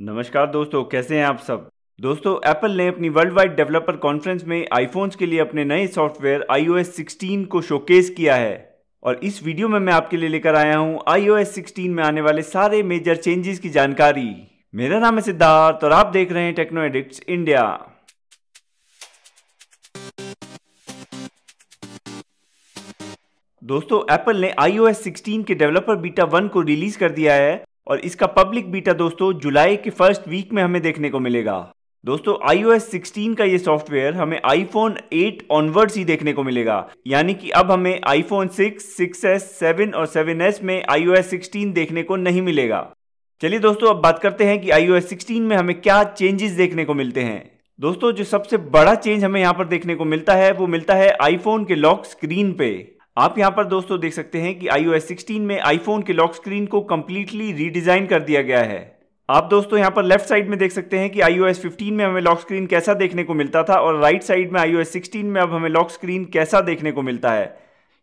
नमस्कार दोस्तों कैसे हैं आप सब दोस्तों एप्पल ने अपनी वर्ल्ड वाइड डेवलपर कॉन्फ्रेंस में आईफोन्स के लिए अपने नए सॉफ्टवेयर iOS 16 को शोकेस किया है और इस वीडियो में मैं आपके लिए लेकर आया हूं iOS 16 में आने वाले सारे मेजर चेंजेस की जानकारी मेरा नाम है सिद्धार्थ और आप देख रहे हैं टेक्नो एडिक्ट इंडिया दोस्तों एप्पल ने iOS 16 के डेवलपर बीटा 1 को रिलीज कर दिया है और इसका पब्लिक बीटा दोस्तों जुलाई के फर्स्ट वीक में हमें देखने को मिलेगा दोस्तों iOS 16 का ये सॉफ्टवेयर हमें iPhone 8 ऑनवर्ड्स ही देखने को मिलेगा यानी कि अब हमें iPhone 6, 6s, 7 और 7s में iOS 16 देखने को नहीं मिलेगा चलिए दोस्तों अब बात करते हैं कि iOS 16 में हमें क्या चेंजेस देखने को मिलते हैं दोस्तों जो सबसे बड़ा चेंज हमें यहाँ पर देखने को मिलता है वो मिलता है आईफोन के लॉक स्क्रीन पे आप यहां पर दोस्तों देख सकते हैं कि iOS 16 में आईफोन के लॉक स्क्रीन को कम्प्लीटली रीडिज़ाइन कर दिया गया है आप दोस्तों यहां पर लेफ्ट साइड में देख सकते हैं कि iOS 15 में हमें लॉक स्क्रीन कैसा देखने को मिलता था और राइट साइड में iOS 16 में अब हमें लॉक स्क्रीन कैसा देखने को मिलता है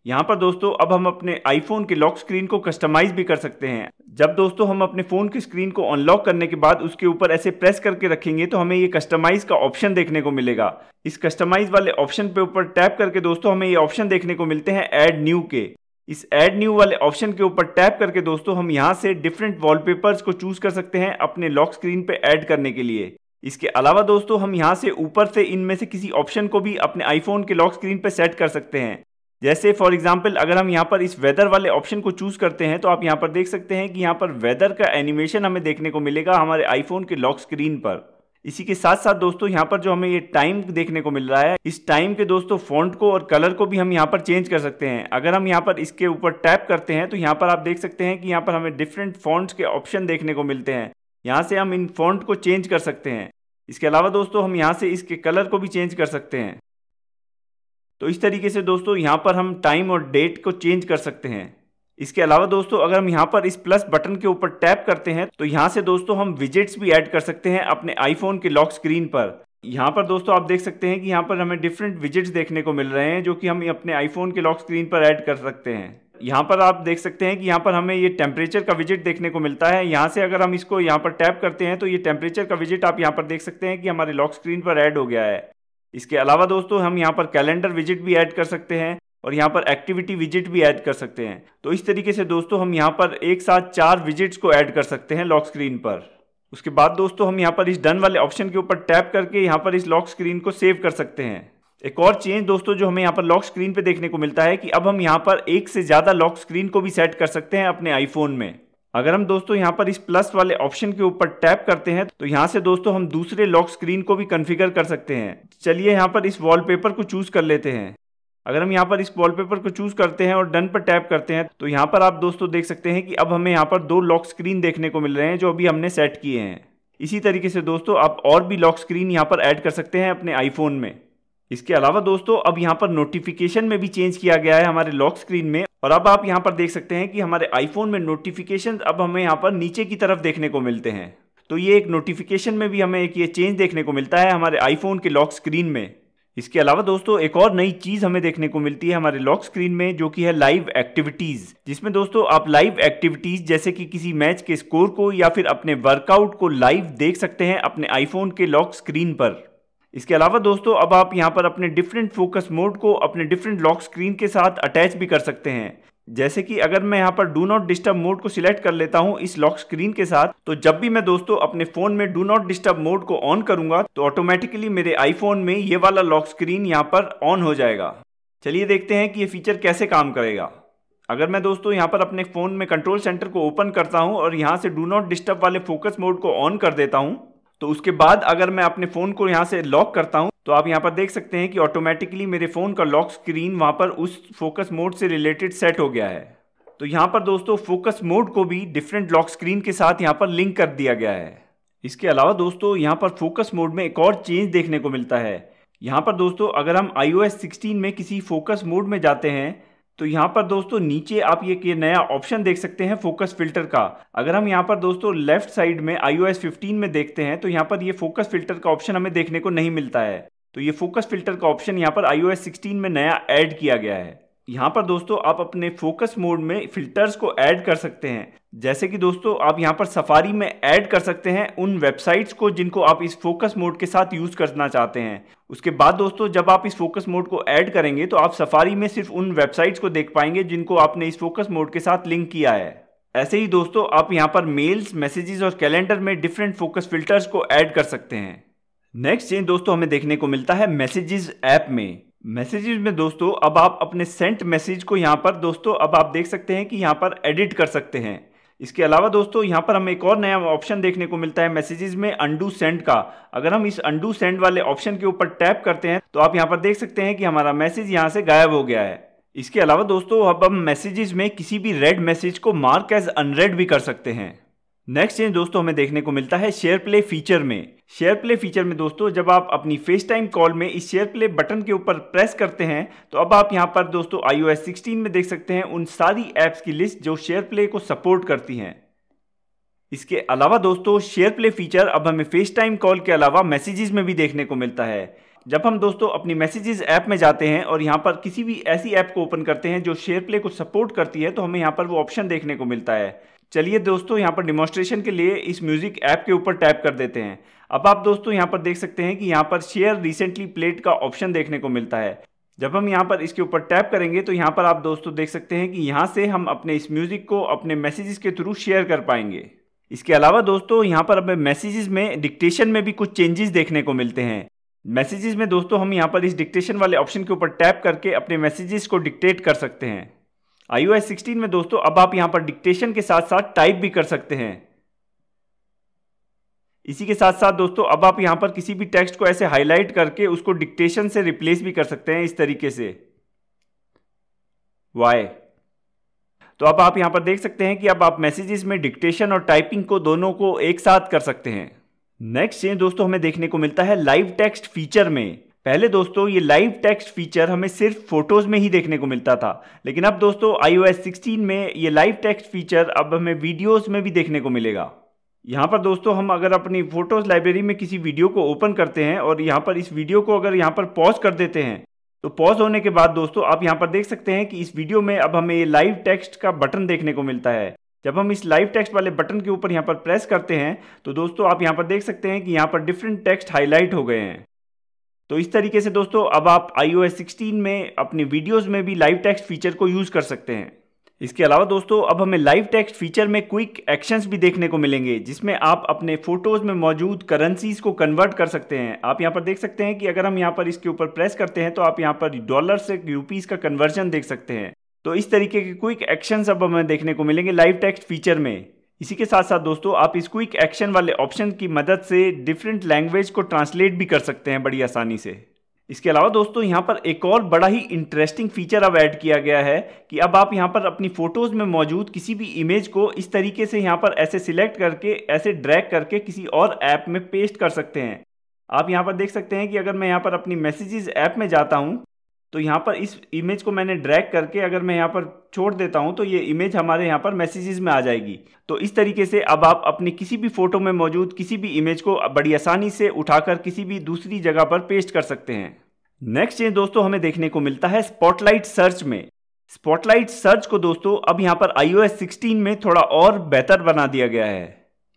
यहाँ पर दोस्तों अब हम अपने आईफोन के लॉक स्क्रीन को कस्टमाइज भी कर सकते हैं जब दोस्तों हम अपने फ़ोन की स्क्रीन को अनलॉक करने के बाद उसके ऊपर ऐसे प्रेस करके रखेंगे तो हमें ये कस्टमाइज का ऑप्शन देखने को मिलेगा इस कस्टमाइज वाले ऑप्शन पे ऊपर टैप करके दोस्तों हमें ये ऑप्शन देखने को मिलते हैं एड न्यू के इस एड न्यू वाले ऑप्शन के ऊपर टैप करके दोस्तों हम यहाँ से डिफरेंट वॉलपेपर्स को चूज कर सकते हैं अपने लॉक स्क्रीन पे ऐड करने के लिए इसके अलावा दोस्तों हम यहाँ से ऊपर से इनमें से किसी ऑप्शन को भी अपने आईफोन के लॉक स्क्रीन पे सेट कर सकते हैं जैसे फॉर एग्जांपल अगर हम यहाँ पर इस वेदर वाले ऑप्शन को चूज़ करते हैं तो आप यहाँ पर देख सकते हैं कि यहाँ पर वेदर का एनिमेशन हमें देखने को मिलेगा हमारे आईफोन के लॉक स्क्रीन पर इसी के साथ साथ दोस्तों यहाँ पर जो हमें ये टाइम देखने को मिल रहा है इस टाइम के दोस्तों फॉन्ट को और कलर को भी हम यहाँ पर चेंज कर सकते हैं अगर हम यहाँ पर इसके ऊपर टैप करते हैं तो यहाँ पर आप देख सकते हैं कि यहाँ पर हमें डिफरेंट फॉन्ट के ऑप्शन देखने को मिलते हैं यहाँ से हम इन फॉन्ट को चेंज कर सकते हैं इसके अलावा दोस्तों हम यहाँ से इसके कलर को भी चेंज कर सकते हैं तो इस तरीके से दोस्तों यहाँ पर हम टाइम और डेट को चेंज कर सकते हैं इसके अलावा दोस्तों अगर हम यहाँ पर इस प्लस बटन के ऊपर टैप करते हैं तो यहाँ से दोस्तों हम विजिट्स भी ऐड कर सकते हैं अपने आईफोन के लॉक स्क्रीन पर यहाँ पर दोस्तों आप देख सकते हैं कि यहाँ पर हमें डिफरेंट विजिट्स देखने को मिल रहे हैं जो कि हम अपने आईफोन के लॉक स्क्रीन पर ऐड कर सकते हैं यहाँ पर आप देख सकते हैं कि यहाँ पर हमें ये टेम्परेचर का विजिट देखने को मिलता है यहाँ से अगर हम इसको यहाँ पर टैप करते हैं तो ये टेम्परेचर का विजिट आप यहाँ पर देख सकते हैं कि हमारे लॉक स्क्रीन पर ऐड हो गया है इसके अलावा दोस्तों हम यहाँ पर कैलेंडर विजिट भी ऐड कर सकते हैं और यहाँ पर एक्टिविटी विजिट भी ऐड कर सकते हैं तो इस तरीके से दोस्तों हम यहाँ पर एक साथ चार विजिट्स को ऐड कर सकते हैं लॉक स्क्रीन पर उसके बाद दोस्तों हम यहाँ पर इस डन वाले ऑप्शन के ऊपर टैप करके यहाँ पर इस लॉक स्क्रीन को सेव कर सकते हैं एक और चेंज दोस्तों जो हमें यहाँ पर लॉक स्क्रीन पे देखने को मिलता है कि अब हम यहाँ पर एक से ज़्यादा लॉक स्क्रीन को भी सेट कर सकते हैं अपने आईफोन में अगर हम दोस्तों यहाँ पर इस प्लस वाले ऑप्शन के ऊपर टैप करते हैं तो यहाँ से दोस्तों हम दूसरे लॉक स्क्रीन को भी कन्फिगर कर सकते हैं चलिए यहाँ पर इस वॉलपेपर को चूज कर लेते हैं अगर हम यहाँ पर इस वॉलपेपर को चूज करते हैं और डन पर टैप करते हैं तो यहाँ पर आप दोस्तों देख सकते हैं कि अब हमें यहाँ पर दो लॉक स्क्रीन देखने को मिल रहे हैं जो अभी हमने सेट किए हैं इसी तरीके से दोस्तों आप और भी लॉक स्क्रीन यहाँ पर ऐड कर सकते हैं अपने आईफोन में इसके अलावा दोस्तों अब यहाँ पर नोटिफिकेशन में भी चेंज किया गया है हमारे लॉक स्क्रीन में और अब आप यहाँ पर देख सकते हैं कि हमारे आईफोन में नोटिफिकेशन अब हमें यहाँ पर नीचे की तरफ देखने को मिलते हैं तो ये एक नोटिफिकेशन में भी हमें एक ये चेंज देखने को मिलता है हमारे आईफोन के लॉक स्क्रीन में इसके अलावा दोस्तों एक और नई चीज हमें देखने को मिलती है हमारे लॉक स्क्रीन में जो कि है लाइव एक्टिविटीज जिसमें दोस्तों आप लाइव एक्टिविटीज जैसे कि किसी मैच के स्कोर को या फिर अपने वर्कआउट को लाइव देख सकते हैं अपने आईफोन के लॉक स्क्रीन पर इसके अलावा दोस्तों अब आप यहाँ पर अपने डिफरेंट फोकस मोड को अपने डिफरेंट लॉक स्क्रीन के साथ अटैच भी कर सकते हैं जैसे कि अगर मैं यहाँ पर डू नॉट डिस्टर्ब मोड को सिलेक्ट कर लेता हूँ इस लॉक स्क्रीन के साथ तो जब भी मैं दोस्तों अपने फ़ोन में डू नॉट डिस्टर्ब मोड को ऑन करूंगा तो ऑटोमेटिकली मेरे आईफोन में ये वाला लॉक स्क्रीन यहाँ पर ऑन हो जाएगा चलिए देखते हैं कि ये फीचर कैसे काम करेगा अगर मैं दोस्तों यहाँ पर अपने फ़ोन में कंट्रोल सेंटर को ओपन करता हूँ और यहाँ से डू नॉट डिस्टर्ब वाले फोकस मोड को ऑन कर देता हूँ तो उसके बाद अगर मैं अपने फ़ोन को यहाँ से लॉक करता हूँ तो आप यहाँ पर देख सकते हैं कि ऑटोमेटिकली मेरे फ़ोन का लॉक स्क्रीन वहां पर उस फोकस मोड से रिलेटेड सेट हो गया है तो यहाँ पर दोस्तों फोकस मोड को भी डिफरेंट लॉक स्क्रीन के साथ यहाँ पर लिंक कर दिया गया है इसके अलावा दोस्तों यहाँ पर फोकस मोड में एक और चेंज देखने को मिलता है यहाँ पर दोस्तों अगर हम iOS 16 में किसी फोकस मोड में जाते हैं तो यहाँ पर दोस्तों नीचे आप ये, कि नया ऑप्शन देख सकते हैं फोकस फिल्टर का अगर हम यहाँ पर दोस्तों लेफ्ट साइड में आईओ 15 में देखते हैं तो यहाँ पर ये फोकस फिल्टर का ऑप्शन हमें देखने को नहीं मिलता है तो ये फोकस फिल्टर का ऑप्शन यहाँ पर आईओ 16 में नया ऐड किया गया है यहाँ पर दोस्तों आप अपने फोकस मोड में फिल्टर्स को ऐड कर सकते हैं जैसे कि दोस्तों आप यहाँ पर सफारी में ऐड कर सकते हैं उन वेबसाइट्स को जिनको आप इस फोकस मोड के साथ यूज़ करना चाहते हैं उसके बाद दोस्तों जब आप इस फोकस मोड को ऐड करेंगे तो आप सफारी में सिर्फ उन वेबसाइट्स को देख पाएंगे जिनको आपने इस फोकस मोड के साथ लिंक किया है ऐसे ही दोस्तों आप यहाँ पर मेल्स मैसेजेस और कैलेंडर में डिफरेंट फोकस फिल्टर्स को ऐड कर सकते हैं नेक्स्ट चेंज दोस्तों हमें देखने को मिलता है मैसेजेस ऐप में मैसेजेस में दोस्तों अब आप अपने सेंट मैसेज को यहाँ पर दोस्तों अब आप देख सकते हैं कि यहाँ पर एडिट कर सकते हैं इसके अलावा दोस्तों यहाँ पर हमें एक और नया ऑप्शन देखने को मिलता है मैसेजेस में अंडू सेंड का अगर हम इस अंडू सेंड वाले ऑप्शन के ऊपर टैप करते हैं तो आप यहाँ पर देख सकते हैं कि हमारा मैसेज यहाँ से गायब हो गया है इसके अलावा दोस्तों अब हम मैसेजेस में किसी भी रेड मैसेज को मार्क एज अनरेड भी कर सकते हैं नेक्स्ट चेंज दोस्तों हमें देखने को मिलता है शेयर प्ले फीचर में शेयर प्ले फीचर में दोस्तों जब आप अपनी फेस टाइम कॉल में इस शेयर प्ले बटन के ऊपर प्रेस करते हैं तो अब आप यहां पर दोस्तों एस 16 में देख सकते हैं उन सारी ऐप्स की लिस्ट जो शेयर प्ले को सपोर्ट करती हैं इसके अलावा दोस्तों शेयर प्ले फीचर अब हमें फेस टाइम कॉल के अलावा मैसेजेस में भी देखने को मिलता है जब हम दोस्तों अपनी मैसेजेस ऐप में जाते हैं और यहाँ पर किसी भी ऐसी ऐप को ओपन करते हैं जो शेयर प्ले को सपोर्ट करती है तो हमें यहाँ पर वो ऑप्शन देखने को मिलता है चलिए दोस्तों यहाँ पर डिमोस्ट्रेशन के लिए इस म्यूज़िक ऐप के ऊपर टैप कर देते हैं अब आप दोस्तों यहाँ पर देख सकते हैं कि यहाँ पर शेयर रिसेंटली प्लेट का ऑप्शन देखने को मिलता है जब हम यहाँ पर इसके ऊपर टैप करेंगे तो यहाँ पर आप दोस्तों देख सकते हैं कि यहाँ से हम अपने इस म्यूज़िक को अपने मैसेजेस के थ्रू शेयर कर पाएंगे इसके अलावा दोस्तों यहाँ पर हमें मैसेजेस में डिक्टेशन में भी कुछ चेंजेस देखने को मिलते हैं मैसेजेस में दोस्तों हम यहाँ पर इस डिक्टेशन वाले ऑप्शन के ऊपर टैप करके अपने मैसेजेस को डिक्टेट कर सकते हैं आई ओ सिक्सटीन में दोस्तों अब आप यहां पर डिक्टेशन के साथ साथ टाइप भी कर सकते हैं इसी के साथ साथ दोस्तों अब आप यहां पर किसी भी टेक्स्ट को ऐसे हाईलाइट करके उसको डिक्टेशन से रिप्लेस भी कर सकते हैं इस तरीके से वाई तो अब आप यहां पर देख सकते हैं कि अब आप मैसेजेस में डिक्टेशन और टाइपिंग को दोनों को एक साथ कर सकते हैं नेक्स्ट चेंज दोस्तों हमें देखने को मिलता है लाइव टेक्स्ट फीचर में पहले दोस्तों ये लाइव टेक्स्ट फीचर हमें सिर्फ फोटोज़ में ही देखने को मिलता था लेकिन अब दोस्तों iOS 16 में ये लाइव टेक्स्ट फीचर अब हमें वीडियोस में भी देखने को मिलेगा यहाँ पर दोस्तों हम अगर अपनी फोटोज़ लाइब्रेरी में किसी वीडियो को ओपन करते हैं और यहाँ पर इस वीडियो को अगर यहाँ पर पॉज कर देते हैं तो पॉज होने के बाद दोस्तों आप यहाँ पर देख सकते हैं कि इस वीडियो में अब हमें ये लाइव टेक्स्ट का बटन देखने को मिलता है जब हम इस लाइव टेक्स्ट वाले बटन के ऊपर यहाँ पर प्रेस करते हैं तो दोस्तों आप यहाँ पर देख सकते हैं कि यहाँ पर डिफरेंट टेक्स्ट हाईलाइट हो गए हैं तो इस तरीके से दोस्तों अब आप आई ओ में अपने वीडियोज़ में भी लाइव टेक्स्ट फीचर को यूज़ कर सकते हैं इसके अलावा दोस्तों अब हमें लाइव टेक्स्ट फीचर में क्विक एक्शंस भी देखने को मिलेंगे जिसमें आप अपने फोटोज़ में मौजूद करेंसीज को कन्वर्ट कर सकते हैं आप यहाँ पर देख सकते हैं कि अगर हम यहाँ पर इसके ऊपर प्रेस करते हैं तो आप यहाँ पर डॉलर से रूपीज़ का कन्वर्जन देख सकते हैं तो इस तरीके के क्विक एक्शंस अब हमें देखने को मिलेंगे लाइव टेक्स्ट फीचर में इसी के साथ साथ दोस्तों आप इस क्विक एक्शन वाले ऑप्शन की मदद से डिफरेंट लैंग्वेज को ट्रांसलेट भी कर सकते हैं बड़ी आसानी से इसके अलावा दोस्तों यहाँ पर एक और बड़ा ही इंटरेस्टिंग फीचर अब ऐड किया गया है कि अब आप यहाँ पर अपनी फ़ोटोज़ में मौजूद किसी भी इमेज को इस तरीके से यहाँ पर ऐसे सिलेक्ट करके ऐसे ड्रैग करके किसी और ऐप में पेस्ट कर सकते हैं आप यहाँ पर देख सकते हैं कि अगर मैं यहाँ पर अपनी मैसेजेस ऐप में जाता हूँ तो यहाँ पर इस इमेज को मैंने ड्रैग करके अगर मैं यहाँ पर छोड़ देता हूँ तो ये इमेज हमारे यहाँ पर मैसेजेस में आ जाएगी तो इस तरीके से अब आप अपने किसी भी फोटो में मौजूद किसी भी इमेज को बड़ी आसानी से उठाकर किसी भी दूसरी जगह पर पेस्ट कर सकते हैं नेक्स्ट चीज दोस्तों हमें देखने को मिलता है स्पॉटलाइट सर्च में स्पॉटलाइट सर्च को दोस्तों अब यहाँ पर आईओ एस में थोड़ा और बेहतर बना दिया गया है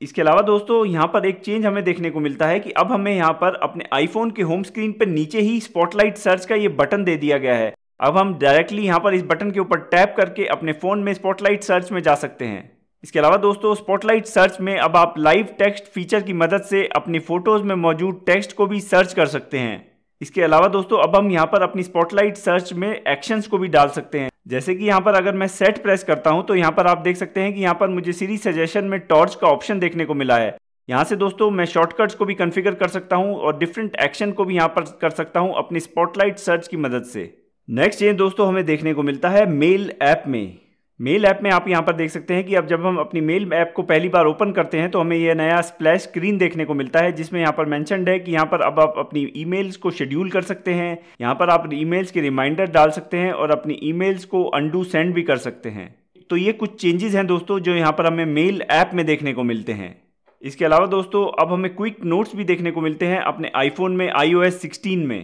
इसके अलावा दोस्तों यहाँ पर एक चेंज हमें देखने को मिलता है कि अब हमें यहाँ पर अपने आईफोन के होम स्क्रीन पर नीचे ही स्पॉटलाइट सर्च का ये बटन दे दिया गया है अब हम डायरेक्टली यहाँ पर इस बटन के ऊपर टैप करके अपने फ़ोन में स्पॉटलाइट सर्च में जा सकते हैं इसके अलावा दोस्तों स्पॉटलाइट सर्च में अब आप लाइव टेक्स्ट फीचर की मदद से अपनी फ़ोटोज़ में मौजूद टेक्स्ट को भी सर्च कर सकते हैं इसके अलावा दोस्तों अब हम यहाँ पर अपनी स्पॉटलाइट सर्च में एक्शंस को भी डाल सकते हैं जैसे कि यहाँ पर अगर मैं सेट प्रेस करता हूँ तो यहाँ पर आप देख सकते हैं कि यहाँ पर मुझे सीरीज सजेशन में टॉर्च का ऑप्शन देखने को मिला है यहाँ से दोस्तों मैं शॉर्टकट्स को भी कन्फिगर कर सकता हूँ और डिफरेंट एक्शन को भी यहाँ पर कर सकता हूँ अपनी स्पॉटलाइट सर्च की मदद से नेक्स्ट चेंज दोस्तों हमें देखने को मिलता है मेल ऐप में मेल ऐप में आप यहाँ पर देख सकते हैं कि अब जब हम अपनी मेल ऐप को पहली बार ओपन करते हैं तो हमें यह नया स्प्लैश स्क्रीन देखने को मिलता है जिसमें यहाँ पर मैंशनड है कि यहाँ पर अब आप अपनी ईमेल्स को शेड्यूल कर सकते हैं यहाँ पर आप ईमेल्स के रिमाइंडर डाल सकते हैं और अपनी ईमेल्स को अंडू सेंड भी कर सकते हैं तो ये कुछ चेंजेस हैं दोस्तों जो यहाँ पर हमें मेल ऐप में देखने को मिलते हैं इसके अलावा दोस्तों अब हमें क्विक नोट्स भी देखने को मिलते हैं अपने आईफोन में आई ओ में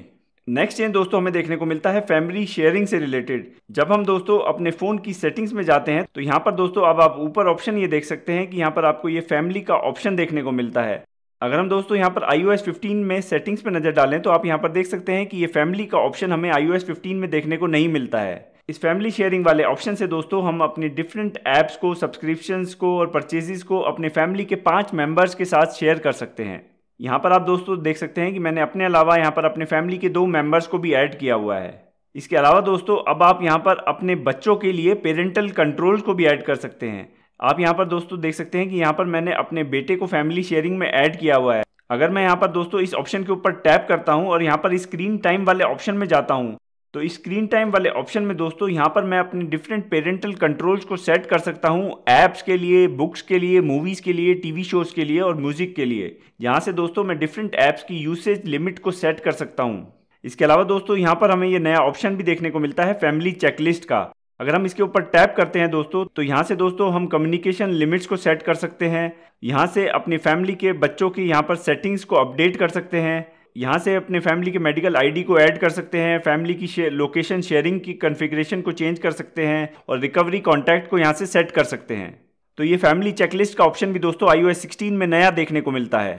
नेक्स्ट चेंज दोस्तों हमें देखने को मिलता है फैमिली शेयरिंग से रिलेटेड जब हम दोस्तों अपने फोन की सेटिंग्स में जाते हैं तो यहाँ पर दोस्तों अब आप ऊपर ऑप्शन ये देख सकते हैं कि यहाँ पर आपको ये फैमिली का ऑप्शन देखने को मिलता है अगर हम दोस्तों यहाँ पर iOS 15 में सेटिंग्स पर नज़र डालें तो आप यहाँ पर देख सकते हैं कि ये फैमिली का ऑप्शन हमें iOS 15 में देखने को नहीं मिलता है इस फैमिली शेयरिंग वाले ऑप्शन से दोस्तों हम अपने डिफरेंट ऐप्स को सब्सक्रिप्शंस को और परचेजेस को अपने फैमिली के पांच मेंबर्स के साथ शेयर कर सकते हैं यहाँ पर आप दोस्तों देख सकते हैं कि मैंने अपने अलावा यहाँ पर अपने फैमिली के दो मेंबर्स को भी ऐड किया हुआ है इसके अलावा दोस्तों अब आप यहाँ पर अपने बच्चों के लिए पेरेंटल कंट्रोल को भी ऐड कर सकते हैं आप यहाँ पर दोस्तों देख सकते हैं कि यहाँ पर मैंने अपने बेटे को फैमिली शेयरिंग में ऐड किया हुआ है अगर मैं यहाँ पर दोस्तों इस ऑप्शन के ऊपर टैप करता हूँ और यहाँ पर स्क्रीन टाइम वाले ऑप्शन में जाता हूँ तो स्क्रीन टाइम वाले ऑप्शन में दोस्तों यहाँ पर मैं अपने डिफरेंट पेरेंटल कंट्रोल्स को सेट कर सकता हूँ ऐप्स के लिए बुक्स के लिए मूवीज़ के लिए टीवी शोज़ के लिए और म्यूज़िक के लिए यहाँ से दोस्तों मैं डिफरेंट ऐप्स की यूसेज लिमिट को सेट कर सकता हूँ इसके अलावा दोस्तों यहाँ पर हमें ये नया ऑप्शन भी देखने को मिलता है फैमिली चेकलिस्ट का अगर हम इसके ऊपर टैप करते हैं दोस्तों तो यहाँ से दोस्तों हम कम्युनिकेशन लिमिट्स को सेट कर सकते हैं यहाँ से अपनी फैमिली के बच्चों की यहाँ पर सेटिंग्स को अपडेट कर सकते हैं यहाँ से अपने फैमिली के मेडिकल आईडी को ऐड कर सकते हैं फैमिली की शे, लोकेशन शेयरिंग की कॉन्फ़िगरेशन को चेंज कर सकते हैं और रिकवरी कॉन्टैक्ट को यहाँ से सेट कर सकते हैं तो ये फैमिली चेकलिस्ट का ऑप्शन भी दोस्तों आई ओ में नया देखने को मिलता है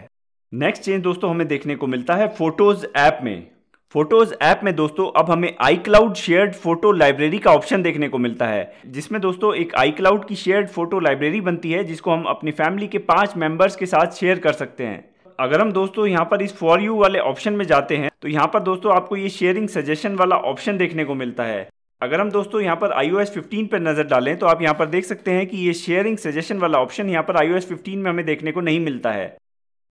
नेक्स्ट चेंज दोस्तों हमें देखने को मिलता है फोटोज़ ऐप में फोटोज ऐप में दोस्तों अब हमें iCloud shared photo library का ऑप्शन देखने को मिलता है जिसमें दोस्तों एक आई क्लाउड की शेयर्ड फोटो लाइब्रेरी बनती है जिसको हम अपनी फैमिली के पांच मेंबर्स के साथ शेयर कर सकते हैं अगर हम दोस्तों यहाँ पर इस फॉर यू वाले ऑप्शन में जाते हैं तो यहाँ पर दोस्तों आपको ये शेयरिंग सजेशन वाला ऑप्शन देखने को मिलता है अगर हम दोस्तों यहाँ पर आई ओ एस फिफ्टीन पर नज़र डालें तो आप यहाँ पर देख सकते हैं कि ये शेयरिंग सजेशन वाला ऑप्शन यहाँ पर आई ओ एस फिफ्टीन में हमें देखने को नहीं मिलता है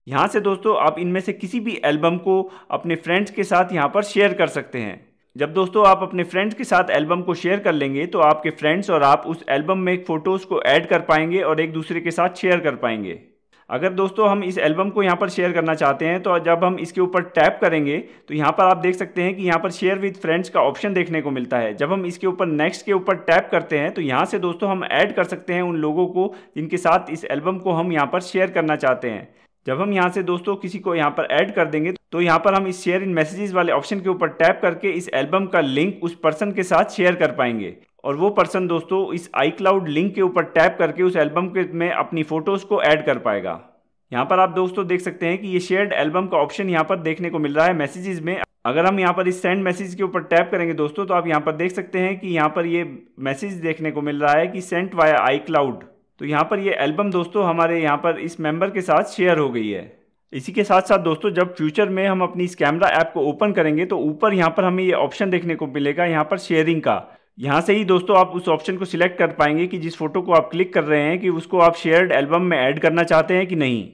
यहाँ से दोस्तों आप इनमें से किसी भी एल्बम को अपने फ्रेंड्स के साथ यहाँ पर शेयर कर सकते हैं जब दोस्तों आप अपने फ्रेंड्स के साथ एल्बम को शेयर कर लेंगे तो आपके फ्रेंड्स और आप उस एल्बम में फ़ोटोज़ को ऐड कर पाएंगे और एक दूसरे के साथ शेयर कर पाएंगे अगर दोस्तों हम इस एल्बम को यहाँ पर शेयर करना चाहते हैं तो जब हम इसके ऊपर टैप करेंगे तो यहाँ पर आप देख सकते हैं कि यहाँ पर शेयर विद फ्रेंड्स का ऑप्शन देखने को मिलता है जब हम इसके ऊपर नेक्स्ट के ऊपर टैप करते हैं तो यहाँ से दोस्तों हम ऐड कर सकते हैं उन लोगों को जिनके साथ इस एल्बम को हम यहाँ पर शेयर करना चाहते हैं जब हम यहाँ से दोस्तों किसी को यहाँ पर ऐड कर देंगे तो यहाँ पर हम इस शेयर इन मैसेजेस वाले ऑप्शन के ऊपर टैप करके इस एल्बम का लिंक उस पर्सन के साथ शेयर कर पाएंगे और वो पर्सन दोस्तों इस आई क्लाउड लिंक के ऊपर टैप करके उस एल्बम के में अपनी फ़ोटोज़ को ऐड कर पाएगा यहाँ पर आप दोस्तों देख सकते हैं कि ये शेयर्ड एल्बम का ऑप्शन यहाँ पर देखने को मिल रहा है मैसेजेस में अगर हम यहाँ पर इस सेंड मैसेज के ऊपर टैप करेंगे दोस्तों तो आप यहाँ पर देख सकते हैं कि यहाँ पर ये मैसेज देखने को मिल रहा है कि सेंट वाया आई क्लाउड तो यहाँ पर ये एल्बम दोस्तों हमारे यहाँ पर इस मेम्बर के साथ शेयर हो गई है इसी के साथ साथ दोस्तों जब फ्यूचर में हम अपनी इस कैमरा ऐप को ओपन करेंगे तो ऊपर यहाँ पर हमें ये ऑप्शन देखने को मिलेगा यहाँ पर शेयरिंग का यहाँ से ही दोस्तों आप उस ऑप्शन को सिलेक्ट कर पाएंगे कि जिस फोटो को आप क्लिक कर रहे हैं कि उसको आप शेयर्ड एल्बम में ऐड करना चाहते हैं कि नहीं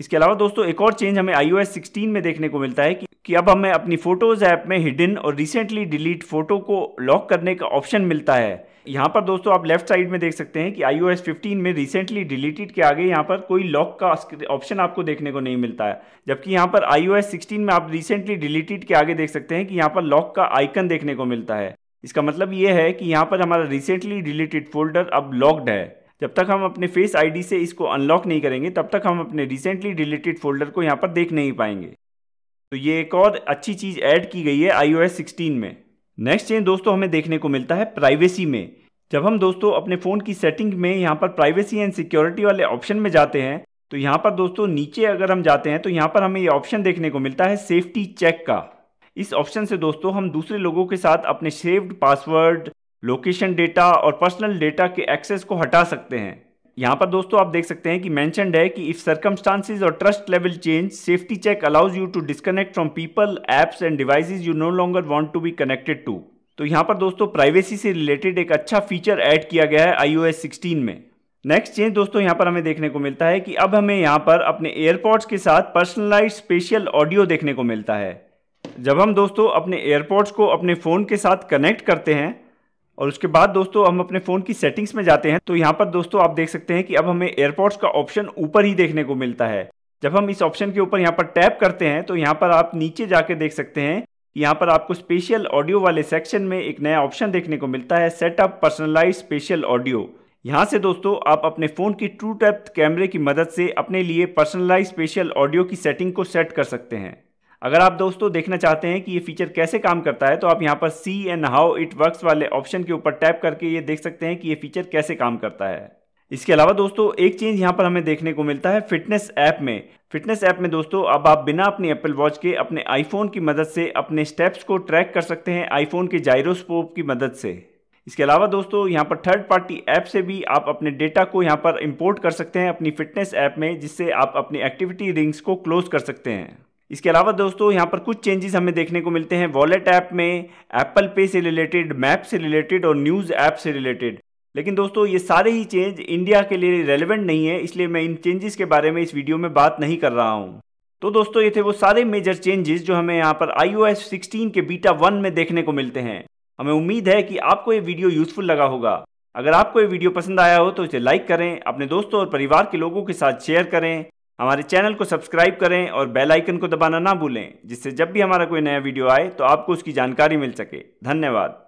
इसके अलावा दोस्तों एक और चेंज हमें iOS 16 में देखने को मिलता है कि, कि अब हमें अपनी फोटोज़ ऐप में हिडन और रिसेंटली डिलीट फोटो को लॉक करने का ऑप्शन मिलता है यहाँ पर दोस्तों आप लेफ्ट साइड में देख सकते हैं कि iOS 15 में रिसेंटली डिलीटेड के आगे यहाँ पर कोई लॉक का ऑप्शन आपको देखने को नहीं मिलता है जबकि यहाँ पर iOS 16 में आप रिसेंटली डिलीटेड के आगे देख सकते हैं कि यहाँ पर लॉक का आइकन देखने को मिलता है इसका मतलब ये है कि यहाँ पर हमारा रिसेंटली डिलीटेड फोल्डर अब लॉक्ड है जब तक हम अपने फेस आईडी से इसको अनलॉक नहीं करेंगे तब तक हम अपने रिसेंटली डिलीटेड फोल्डर को यहाँ पर देख नहीं पाएंगे तो ये एक और अच्छी चीज़ ऐड की गई है आई ओ में नेक्स्ट चेंज दोस्तों हमें देखने को मिलता है प्राइवेसी में जब हम दोस्तों अपने फ़ोन की सेटिंग में यहाँ पर प्राइवेसी एंड सिक्योरिटी वाले ऑप्शन में जाते हैं तो यहाँ पर दोस्तों नीचे अगर हम जाते हैं तो यहाँ पर हमें ये ऑप्शन देखने को मिलता है सेफ्टी चेक का इस ऑप्शन से दोस्तों हम दूसरे लोगों के साथ अपने सेव्ड पासवर्ड लोकेशन डेटा और पर्सनल डेटा के एक्सेस को हटा सकते हैं यहाँ पर दोस्तों आप देख सकते हैं कि मैंशनड है कि इफ सर्कमस्टांसिस और trust level change safety check allows you to disconnect from people apps and devices you no longer want to be connected to तो यहाँ पर दोस्तों प्राइवेसी से रिलेटेड एक अच्छा फीचर ऐड किया गया है एस सिक्सटीन में नेक्स्ट चेंज दोस्तों यहाँ पर हमें देखने को मिलता है कि अब हमें यहाँ पर अपने एयरपोर्ट्स के साथ पर्सनलाइज स्पेशल ऑडियो देखने को मिलता है जब हम दोस्तों अपने एयरपोर्ट्स को अपने फ़ोन के साथ कनेक्ट करते हैं और उसके बाद दोस्तों हम अपने फ़ोन की सेटिंग्स में जाते हैं तो यहाँ पर दोस्तों आप देख सकते हैं कि अब हमें एयरपोर्ट्स का ऑप्शन ऊपर ही देखने को मिलता है जब हम इस ऑप्शन के ऊपर यहाँ पर टैप करते हैं तो यहाँ पर आप नीचे जाके देख सकते हैं यहाँ पर आपको स्पेशल ऑडियो वाले सेक्शन में एक नया ऑप्शन देखने को मिलता है सेटअप पर्सनलाइज स्पेशल ऑडियो यहाँ से दोस्तों आप अपने फ़ोन की ट्रू टेप्थ कैमरे की मदद से अपने लिए पर्सनलाइज स्पेशल ऑडियो की सेटिंग को सेट कर सकते हैं अगर आप दोस्तों देखना चाहते हैं कि ये फीचर कैसे काम करता है तो आप यहाँ पर see and how it works वाले ऑप्शन के ऊपर टैप करके ये देख सकते हैं कि ये फीचर कैसे काम करता है इसके अलावा दोस्तों एक चेंज यहाँ पर हमें देखने को मिलता है फिटनेस ऐप में फिटनेस ऐप में दोस्तों अब आप बिना अपने एप्पल वॉच के अपने आईफोन की मदद से अपने स्टेप्स को ट्रैक कर सकते हैं आईफोन के जायरोस्कोप की मदद से इसके अलावा दोस्तों यहाँ पर थर्ड पार्टी ऐप से भी आप अपने डेटा को यहाँ पर इम्पोर्ट कर सकते हैं अपनी फिटनेस ऐप में जिससे आप अपनी एक्टिविटी रिंग्स को क्लोज कर सकते हैं इसके अलावा दोस्तों यहाँ पर कुछ चेंजेस हमें देखने को मिलते हैं वॉलेट ऐप में एप्पल पे से रिलेटेड मैप से रिलेटेड और न्यूज़ ऐप से रिलेटेड लेकिन दोस्तों ये सारे ही चेंज इंडिया के लिए रेलिवेंट नहीं है इसलिए मैं इन चेंजेस के बारे में इस वीडियो में बात नहीं कर रहा हूँ तो दोस्तों ये थे वो सारे मेजर चेंजेस जो हमें यहाँ पर आई ओ के बीटा वन में देखने को मिलते हैं हमें उम्मीद है कि आपको ये वीडियो यूजफुल लगा होगा अगर आपको ये वीडियो पसंद आया हो तो इसे लाइक करें अपने दोस्तों और परिवार के लोगों के साथ शेयर करें हमारे चैनल को सब्सक्राइब करें और बेल आइकन को दबाना ना भूलें जिससे जब भी हमारा कोई नया वीडियो आए तो आपको उसकी जानकारी मिल सके धन्यवाद